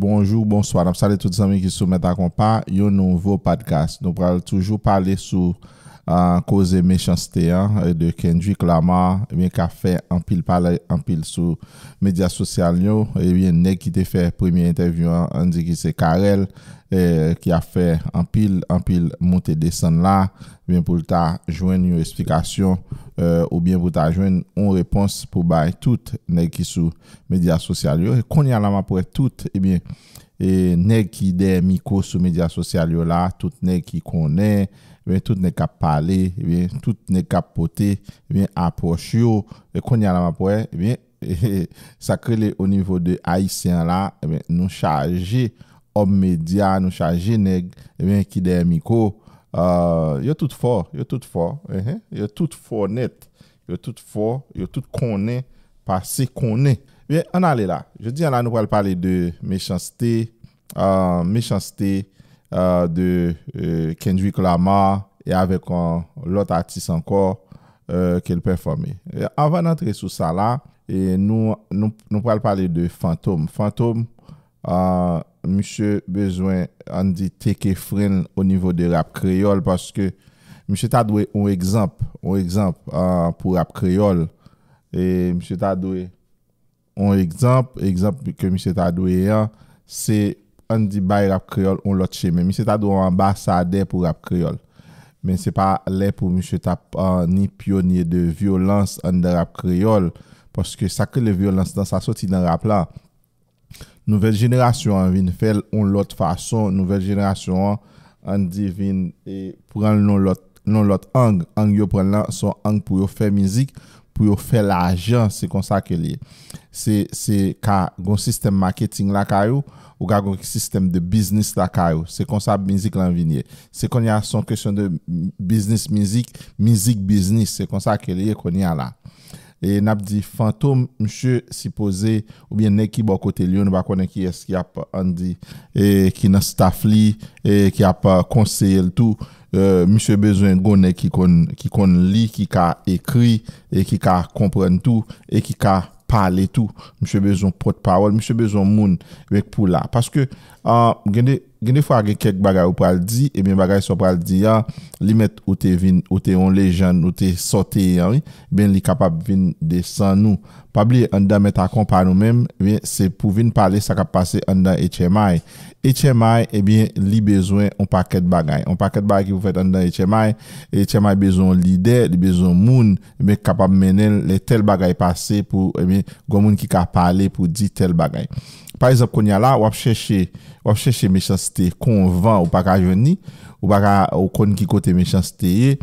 Bonjour, bonsoir, nam sali tout sami ki sou metta kompa yo nouvo podcast. Nou pral toujou pale sou... causé cause méchanceté hein, de Kendrick Lamar, eh bien, qui a fait un pile parler, un pile sur médias sociaux, et eh bien, n'est qui a fait première interview, en hein, dit que c'est Karel, eh, qui a fait un pile, un pile monter descendre là, bien, pour ta joindre une explication, euh, ou bien pour ta joindre une réponse pour tout n'est qui sur médias sociaux, et qu'on y a là pour tout, et bien, E neg ki de miko sou media sosyal yo la, tout nek ki konen, e tout nek ap pale, e tout nek ap pote, tout nek ap poche yo, konye la ma poe, sakre le o nivou de haisyen la, nou chaje ob media, nou chaje neg, tout nek ki de miko, euh, yo tout fo, yo tout fo, yo tout fo net, yo tout fo, yo tout konen, pa se konen. on allait là. Je dis, on a nous parler de méchanceté, euh, méchanceté euh, de euh, Kendrick Lamar et avec l'autre artiste encore qu'elle performé. Avant d'entrer sur ça là, et nous, nous, parler de fantôme. Fantôme, monsieur besoin, on dit, au niveau de rap créole parce que monsieur Tadoué donné un exemple, un exemple pour rap créole. Et monsieur t'a On ekzamp, ekzamp ke mi se ta doye an, se an di bay rap kriol, on lot cheme. Mi se ta doye an ba, sa adè pou rap kriol. Men se pa lè pou mi se ta euh, ni pionye de violans an de rap kriol. Poske sa ke le violans dan sa soti nan rap la. Nouvel jenerasyon an vin fel, on lot fason. Nouvel jenerasyon an, an di vin pou an non lot an, an yo pren lan, son an pou yo fè mizik. pou yo fè la ajan, se konsa ke liye. Se ka goun sistem marketing la kayou, ou ka goun sistem de biznis la kayou, se konsa mizik lan vinye. Se konya son kesyon de biznis mizik, mizik biznis, se konsa ke liye konya la. E nap di fantom msye sipoze ou bien nek ki bo kote lyon ou bako nek ki eski ap andi E ki nan staf li, e ki ap euh, konsey el tou Msye bezon go nek ki kon li, ki ka ekri, e ki ka kompren tou, e ki ka pale tou Msye bezon potpawol, msye bezon moun vek pou la Paske euh, gen de... Gende fwa ge kek bagay ou pral di, e bin bagay sou pral di ya, li met oute vin, oute yon lejan, oute sote yon, bin li kapap vin de san nou. Pabli anda met akon pa nou men, e bin se pou vin pale sa kap pase anda etyemay. Etyemay, e bin li bezwen on paket bagay. On paket bagay ki pou fet anda etyemay. Etyemay bezon lider, li bezon moun, e bin kapap menen le tel bagay pase pou, e bin, gomoun ki ka pale pou di tel bagay. Par exemple, qu'on y a là, on va chercher, on va chercher méchanceté qu'on vend ou pas qu'à joindre, ou pas qu'à, ou qu'on qui côté méchanceté,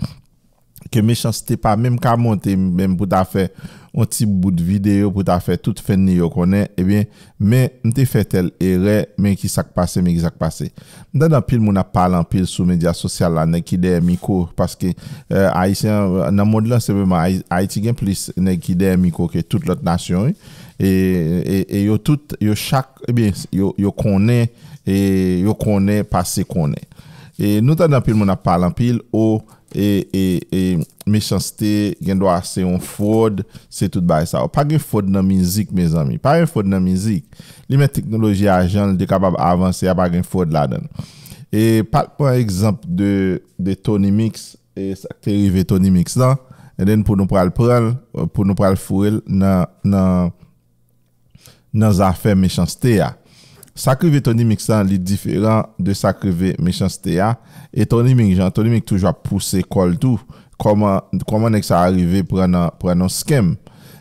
que méchanceté pas même qu'à monter, même pour ta faire un petit bout de vidéo, pour ta faire toute fin de est eh bien, mais, m'te fait telle erreur, mais qui s'est passé, mais qui s'est passé. Dans un pile, mon a parlé en pile sur médias sociaux là, n'est qui des micro, parce que, euh, Haïtien, dans le monde là, c'est vraiment, Haïti gagne plus, n'est qui des micro que toute l'autre nation, eh? E, e, e yo tout, yo chak e bien, yo konen e yo konen pa se konen e nou tan nan pil moun ap palan pil ou e, e me chansite gen do a se yon fwod, se tout bay sa ou pa gen fwod nan mizik me zami, pa gen fwod nan mizik li men teknoloji a jan li de kapab avanse ya pa gen fwod la den e pal pa ekzamp de Tony Mix e sakte rive Tony Mix la e den pou nou pral pral, pou nou pral fwel nan nan nan zafè mèchanstè ya. Sakreve toni mèk san li diferan de sakreve mèchanstè ya e toni mèk jan, toni mèk toujwa pousse kol tou koman nek sa arive pranon skem.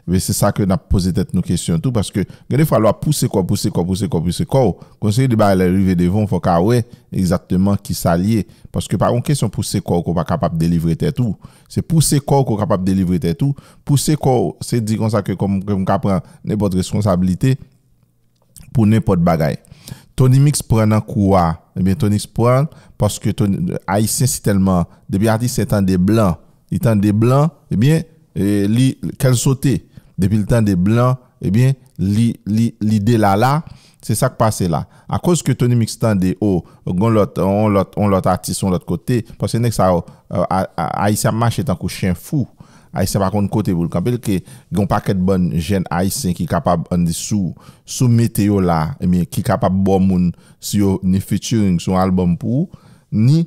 Ve se sa ke na pose tet nou kesyon tou. Paske gade fwa lo a puse kou, puse kou, puse kou, puse kou. Konseye di ba la rive devon fwa ka we exactement ki sa liye. Paske pa ron kesyon puse kou ko pa kapap delivre tet tou. Se puse kou ko kapap delivre tet tou. Puse kou se di kon sa ke kom ka pran nepot responsabilite pou nepot bagay. Tony Mix pran nan kou wa? Ebyen eh Tony Mix pran paske Tony a yi sensi telman. De bi arti se tan de blan. I tan de blan ebyen eh eh, li kel sotey. Depi l eh tan oh, de blan, euh, li de la la, se sa k pase la. A koz ke Tony Mix tan de ou, gon lot artiste son lot kote, pos enek sa Aïsia Mach etan kou chen fou, Aïsia pa kon kote voul, kapel ke gon paket bon jen Aïsien ki kapab an di sou, sou mete yo la, ki kapab bon moun si yo ni featuring sou album pou, ni...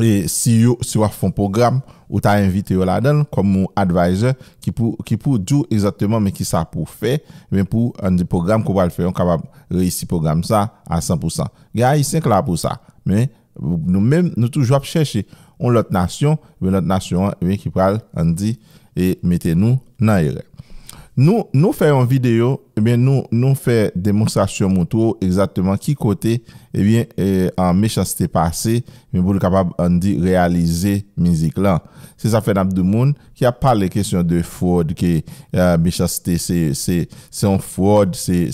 E si yo sewa fon program, ou ta invite yo la den kom moun advisor ki pou djou exactement men ki sa pou fe, men pou an di program kou wale fe, an kapab reisi program sa a 100%. Gaya yi senk la pou sa, men nou men nou toujou ap chèche, on lot nasyon, men lot nasyon, men ki pral an di, et mette nou nan irep. Nou fè yon videyo, eh nou fè demonstrasyon moutro exactement ki kote eh eh, en mechasté pasé moun kapab an di realize mizik lan. Se sa fè nabdou moun, ki a pa le kesyon de fwod, ki mechasté se yon fwod, se...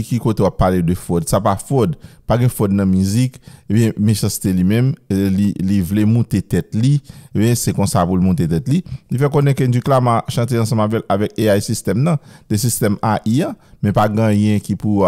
ki kote wap pale de fode, sa pa fode pa ge fode nan mizik me chaste e, li mem, li vle moute tet li, e se kon sa pou moute tet li, li fe konen ken du klaman chante yon semanvel avek AI sistem nan de sistem AI me pa gen yon ki pou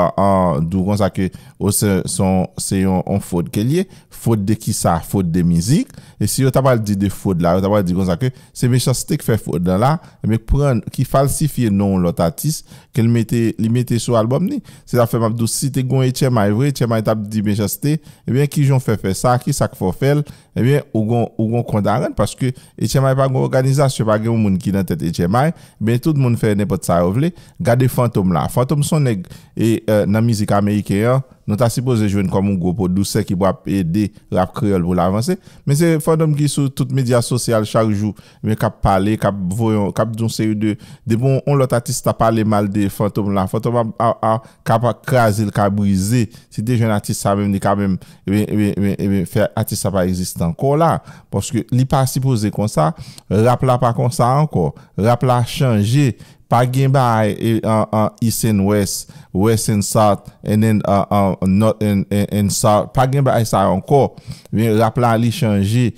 dou kon sa ke, se yon fode ke li, fode de ki sa fode de mizik, e si yo tabal di de fode la, yo tabal di kon sa ke se me chaste ki fe fode nan la, e me pre ki falsifiye non lotatis ke li mette sou albom ni Se la fèm ap dousi te gwen etche may vre, etche may tap di me jaste, ebyen eh ki jon fè fè sa, ki sa k fò fèl. Ebyen, eh ou gon kondaren, paske Etyemay pa gwen organizasyon, pa gen moun ki nan tet Etyemay, ben tout moun fè ne pot sa yovle, gade Fantom la. Fantom son nek nan mizika Amerike yo, nou ta sipoze jwen kon moun gwo po, dou se ki bo ap ede rap kriol pou la avanse, men se Fantom ki sou tout media sosyal chak jou, men kap pale, kap voyon, kap djonsè yu de, de bon, on lot atis ta pale mal de Fantom la, Fantom a kap akrasil, kap brize, si de jwen atis sa mèm, ni kap mèm, ebyen, ebyen, ebyen, fè encore là. Parce que n'est pas supposé comme ça, rap là pas comme ça encore. Rap à changer pa gen ba ay isen west, west and south and then north and south pa gen ba ay sa anko rap la li chanji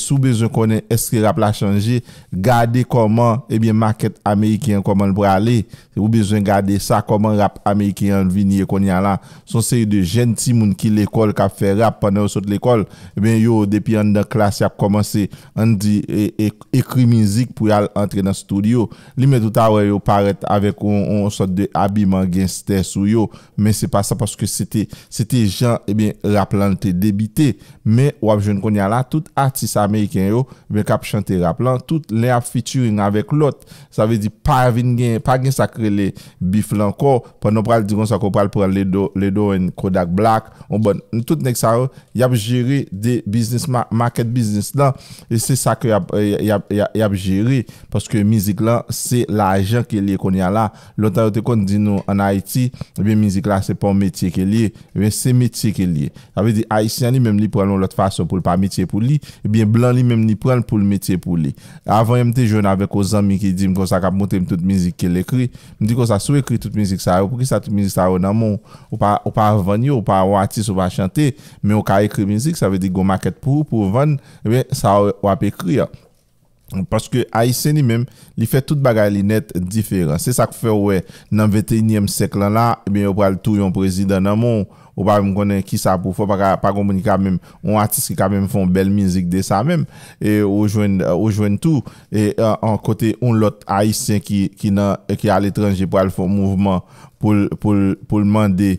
sou bezwen konen eske rap la chanji gade koman market Amerikyan koman pou ale ou bezwen gade sa koman rap Amerikyan vinye kon yan la son se yu de jenti moun ki l'ekol ka fe rap pwene ou sot l'ekol depi an dan klasi ap komanse an di e, e, ekri mizik pou al antre nan studio li men touta wè Ou paret avèk ou an sot de abiman gen stè sou yo Men se pa sa paske se te jan rap lan te debite Men wap jen kon ya la Tout artis Ameriken yo ven eh kap chante rap lan Tout le ap fiturin avèk lot Sa ve di pa gen sakre le bif lan ko Pan nou pral di kon sakre pral pral le do en kodak blak Ou bon, tout nek sa yo Yap jiri de business, market business lan E se sakre yap jiri Paske mizik lan se la jen ke liye kon ya la, lontan yo te kont di nou an Haiti, e bin mizik la se pon metye ke liye, e bin se metye ke liye avè di Haitian li mèm li pren lò lòt fasyon pou l pa metye pou li, e bin blan li mèm li pren pou l metye pou li avè yon mte joun avè ko zanmi ki di m kon sa ka ponte m tout mizik ke liye kri m di kon sa sou ekri tout mizik sa yo, pou ki sa tout mizik sa yo nan moun, ou pa ven yo ou pa wati sou va chante, men ou ka ekri mizik, sa ve di goma ket pou, pou ven e bin sa wap ekri yo Paske Aïsè ni mèm li fè tout bagay li net difèran. Se sa kou fè wè nan 21è seklan la, e bè yo pral tou yon prezident nan moun. ou pa mwen konen ki sa pou fò pa komponika mèm, ou atis ki ka mèm fon bel mizik de sa mèm e ou jwen tout e, an kote ou lòt Haitien ki al etranje pou al fon mouvment pou l'mande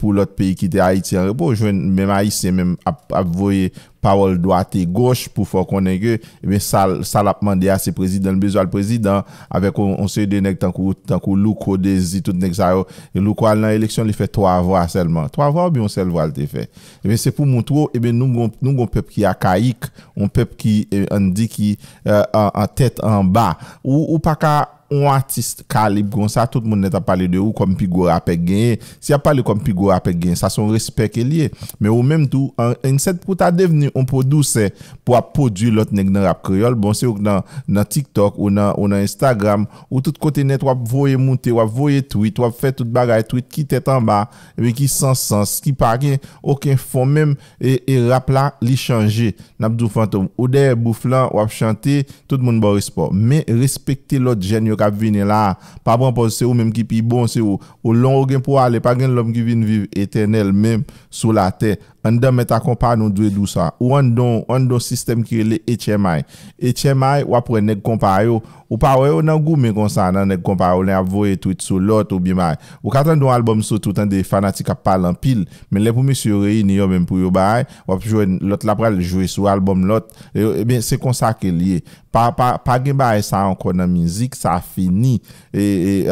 pou lòt e peyi ki te Haitien ou jwen mèm Haitien mèm apvoye pawol doate goche pou fò konen ke, sal apmande a se prezident, l'bezo al prezident avek ou onse de nek tan kou louk ou dezi tout nek sa yo louk ou al nan eleksyon li fè to avwa selman to avwa vwa eh eh eh, euh, ou biyon sel vwal de fe. Ebe se pou moun tou, ebe nou goun pep ki akayik, ou pep ki an di ki an tet an ba. Ou pa ka Un artist kalib kon sa, tout moun net a pale de ou kom pi go rap e genye. Si a pale kom pi go rap e genye, sa son respek e liye. Men ou menm tou, en set pou ta deveni, on pou douse pou ap podu lot nek nan rap kriol. Bon, se ou nan TikTok ou nan Instagram, ou tout kote net wap voye munte, wap voye tweet, wap fe tout bagay tweet ki tetan ba, wik ki sans sens, ki par gen, ou ken fon menm e rap la li chanje. Nabdou Fantoum, ou deye bou flan, wap chante, tout moun bon respon. Men, respekte lot jen yo ka, ap vine la, pa bon pos se ou menm ki pi bon se ou, ou lon ou gen pou ale, pa gen lom ki vine vive etenel menm sou la tey. an do meta kompa nou dwe dou sa, ou an do, an do sistem ki li etche may, etche may, wapre neg kompa yo, ou pa we yo nan gou men konsan nan neg kompa yo, len avoye tweet sou lot ou bima, ou katan don albom sou toutan de fanatik ap palan pil, men le pou misi yore yi ni yo men pou yobay, wap jwe lot lapre jwe sou albom lot, e eh ben se konsa ke liye, pa gen baye sa an konan mizik, sa a fini, e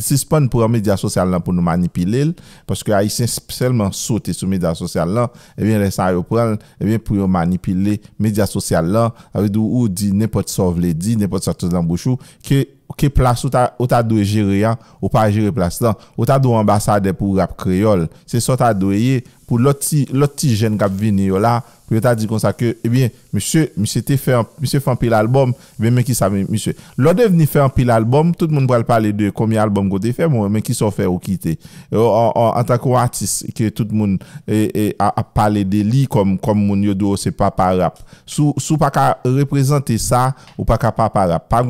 se spon pou an media sosyal lan pou nou manipile l, paske a yi se selman sote sou media sosyal lan, et eh bien les ça yo et bien pour manipuler médias sociaux là avec ou dit n'importe ça veut dit n'importe tout dans bouchou que ke plas ou ta doye jere ya ou pa jere plas lan, ou ta doye ambasade pou rap kreol, se so ta doye pou loti jen kap vini yo la, pou yo ta di konsa ke ebyen, eh msye, msye te fè an msye fè an pil albom, vemen eh ki sa lode vni fè an pil albom, tout moun brel pale de komi albom gode fè, mwen men ki so fè ou kite, an takou atis, ke tout moun eh, a pale de li, kom moun yo do se pa pa rap, sou pa ka represente sa, ou pa ka pa pa rap, pa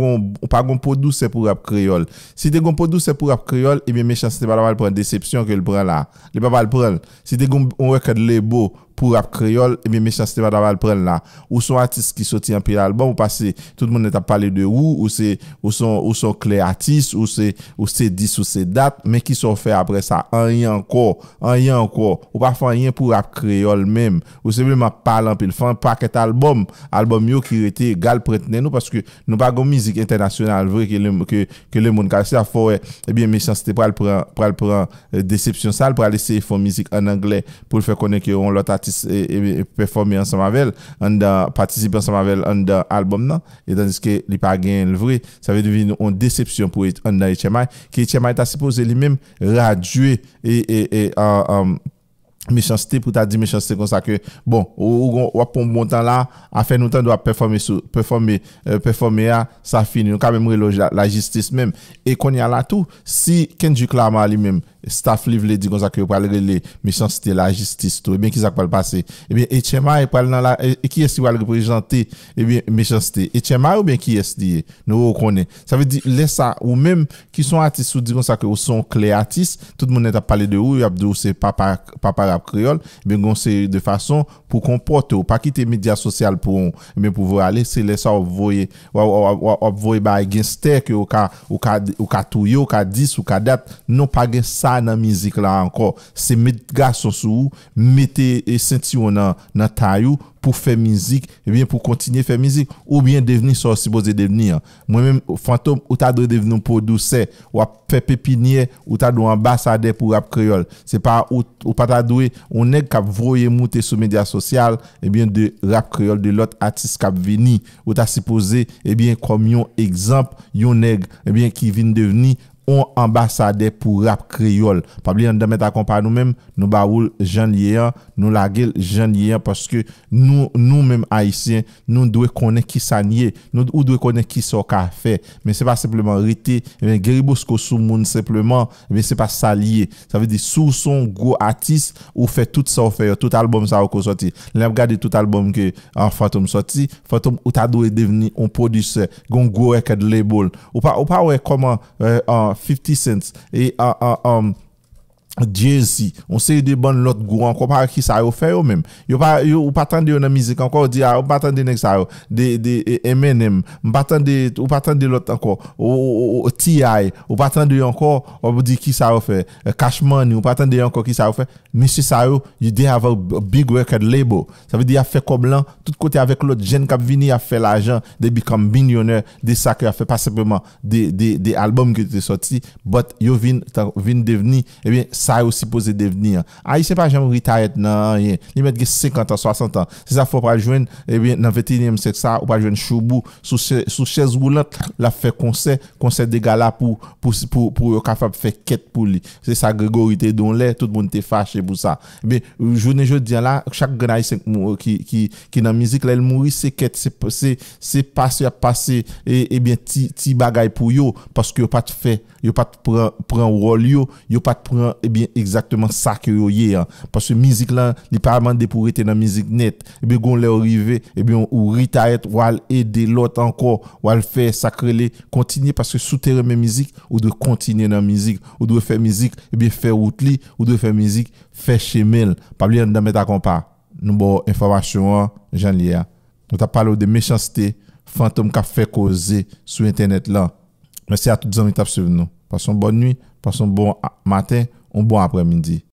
gon podou C'est pour rap créole. Si t'es un pot douce pour rap créole, eh bien, C'est pas la prendre déception que le prend là. Le pas le prendre. Si t'es un record les beau pour rap créole, et bien méchanceté pas d'avoir le prendre là. Ou sont artistes qui sortent un peu l'album, ou passé, tout le monde est à parler de où, ou c'est, ou sont ou sont clé artiste, ou c'est, ou c'est 10 ou c'est date, mais qui sont fait après ça, rien encore, rien encore, ou pas faire rien pour rap créole même, ou c'est parler en le faire un paquet album, album yo qui était gal prétenait nous, parce que nous pas de musique internationale, vrai, que le, que, que le monde, car ça fait, et eh bien méchanceté pour le prendre, le prendre, euh, déception sale, pour aller essayer de faire musique en anglais, pour le faire connaître on l'autre artiste et performer ensemble avec elle, en participer ensemble avec elle dans l'album, non? Et tandis que il pas gagné le vrai, ça va devenir une déception pour Anda HMI, qui est t'a supposé lui-même radier et, euh, euh, méchanceté pour t'a dit méchanceté comme ça que bon ou ou pour bon temps là à faire nous temps doit performer performer euh, performer ça finit nous quand même la, la, justice même et qu'on y a là tout si Kendrick clama lui-même staf liv le digon sa ke ou pale rele mechansite la jististe ou e eh ben kizak pale pase e eh ben etchema e pale nan la e eh, ki esti wale reprejante e ben mechansite etchema ou ben ki esti e nou ou konen. Sa ve di lesa ou menm ki son atis ou digon sa ke ou son kleatis, tout mounen ta pale de ou ou se papara kriol ben gon se de fason pou kompote ou pa kite media sosyal pou menm pouvo ale se lesa ou voye ou voye ba gen stek ou ka tou yo ou ka dis ou ka dat, nou pa gen sa nan mizik la anko. Se met gason sou, mete e senti ou nan tayou pou fè mizik, ebyen pou kontinye fè mizik ou byen deveni sou si boze deveni an. Mwen mèm fantom ou ta dwe deveni mpou douse, ou ap fè pepinye ou ta dwe ambasade pou rap kriol. Se pa ou pata dwe ou neg kap vroye moute sou media sosyal ebyen de rap kriol de lot atis kap veni ou ta si pose ebyen kom yon egzamp yon neg ebyen ki vin deveni On ambasade pou rap kriol Pabli an demet akompa nou men Nou ba oul jan liyen Nou la gel jan liyen Paske nou men aisyen Nou dwe konen ki sa nye Nou dwe konen ki sa ka fe Men se pa sepleman rite Men geribos ko sou moun sepleman Men se pa sa liye Sa ve di sou son go atis Ou fe tout sa ou fe Tout album sa ou ko soti Lem gade tout album ki An euh, fantom soti Fantom ou ta dwe deveni Un produse Gon go reked label Ou pa ou e koman An 50 cents. A, à, à um, Dieu si on sait des bonnes l'autre gourou encore pas qui ça yo fait eux même. Yo pas yo pas attendre dans musique encore dit on pas attendre nek ça yo des M&M, on pas attendre ou pas attendre l'autre encore TI, on pas attendre encore on dit qui ça yo fait euh, Cash Money, on pas attendre encore qui ça yo fait. Monsieur ça yo, you dey have a big record label. Ça veut dire a fait comme là tout côté avec l'autre jeune qui vini a fait l'argent, de become millionaire, des ça a fait pas simplement des des des albums qui étaient sortis, but yo vin vin devenir eh bien Ah, sa eh eh yo si pose de veni an. Ay, se pa jen mou rita et nan, ni met ge 50 an, 60 an. Se sa fo pa jwen, e bin nan 21e sèk sa, ou pa jwen chou bou, sou chèz bou lant, la fè konsè, konsè de gala pou, pou yo kafab fè ket pou li. Se sa Gregorite don lè, tout moun te fache pou sa. E bin, jounen joun diyan la, chak genay senk mou, ki nan mizik la, el mou yi se ket, se pase, se pase, e bin, ti bagay pou yo, paske yo pat fè, yo pat pren wol yo, yo pat pren, eh Ben exactement sakre yo ye an Paske mizik lan Li pa mande pou rete nan mizik net Ebe eh gon le orive Ebe eh ou reta et Wal ede lot anko Wal fe sakre le Kontine paske souterre men mizik Ou de kontine nan mizik Ou de fe mizik Ebe eh fe routli Ou de fe mizik Fe chemel Pabli an dan men ta kompa Nou bo informasyon an Jan li ya Nou ta pale ou de mechansite Fantom ka fe koze Sou internet lan Mese bon a tout zan mi tap se venon Paske bon nwi Paske bon maten On bon après-midi.